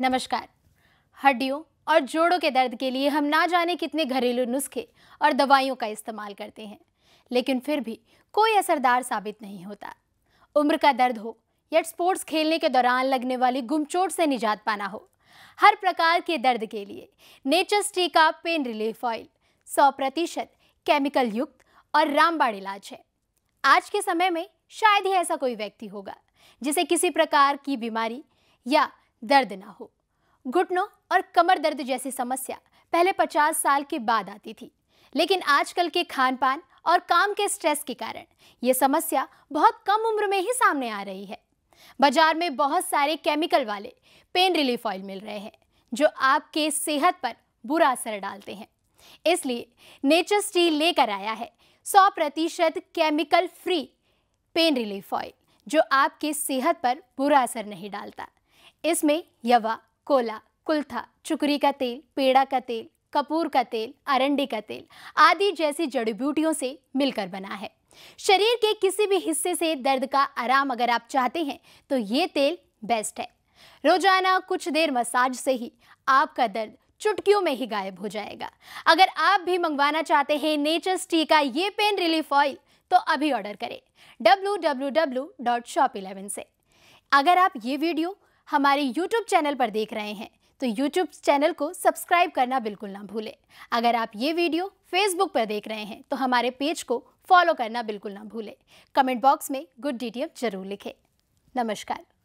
नमस्कार हड्डियों और जोड़ों के दर्द के लिए हम ना जाने कितने घरेलू नुस्खे और दवाइयों का इस्तेमाल करते हैं लेकिन फिर भी कोई असरदार साबित नहीं होता उम्र का दर्द हो या स्पोर्ट्स खेलने के दौरान लगने वाली गुमचोट से निजात पाना हो हर प्रकार के दर्द के लिए नेचर स्टी का पेन रिलीफ ऑयल सौ प्रतिशत केमिकल युक्त और रामबाण इलाज है आज के समय में शायद ही ऐसा कोई व्यक्ति होगा जिसे किसी प्रकार की बीमारी या दर्द ना हो घुटनों और कमर दर्द जैसी समस्या पहले 50 साल के बाद आती थी लेकिन आजकल के खान पान और काम के स्ट्रेस के कारण ये समस्या बहुत कम उम्र में ही सामने आ रही है बाजार में बहुत सारे केमिकल वाले पेन रिलीफ ऑयल मिल रहे हैं जो आपके सेहत पर बुरा असर डालते हैं इसलिए नेचर स्टील लेकर आया है 100 प्रतिशत chemical free pain relief oil जो आपके सेहत पर बुरा असर नहीं डालता इसमें यवा कोला कुल्था चुकरी का तेल पेड़ा का तेल कपूर का तेल अरंडी का तेल आदि जैसी जड़ी बूटियों से मिलकर बना है शरीर के किसी भी हिस्से से दर्द का आराम अगर आप चाहते हैं तो ये तेल बेस्ट है रोजाना कुछ देर मसाज से ही आपका दर्द चुटकियों में ही गायब हो जाएगा अगर आप भी मंगवाना चाहते हैं नेचर्स टी का ये पेन रिलीफ ऑयल तो अभी ऑर्डर करें W W dot shop eleven से अगर आप ये वीडियो हमारे यूट्यूब चैनल पर देख रहे हैं तो यूट्यूब चैनल को सब्सक्राइब करना बिल्कुल ना भूलें अगर आप ये वीडियो फेसबुक पर देख रहे हैं तो हमारे पेज को फॉलो करना बिल्कुल ना भूलें कमेंट बॉक्स में गुड डी जरूर लिखें नमस्कार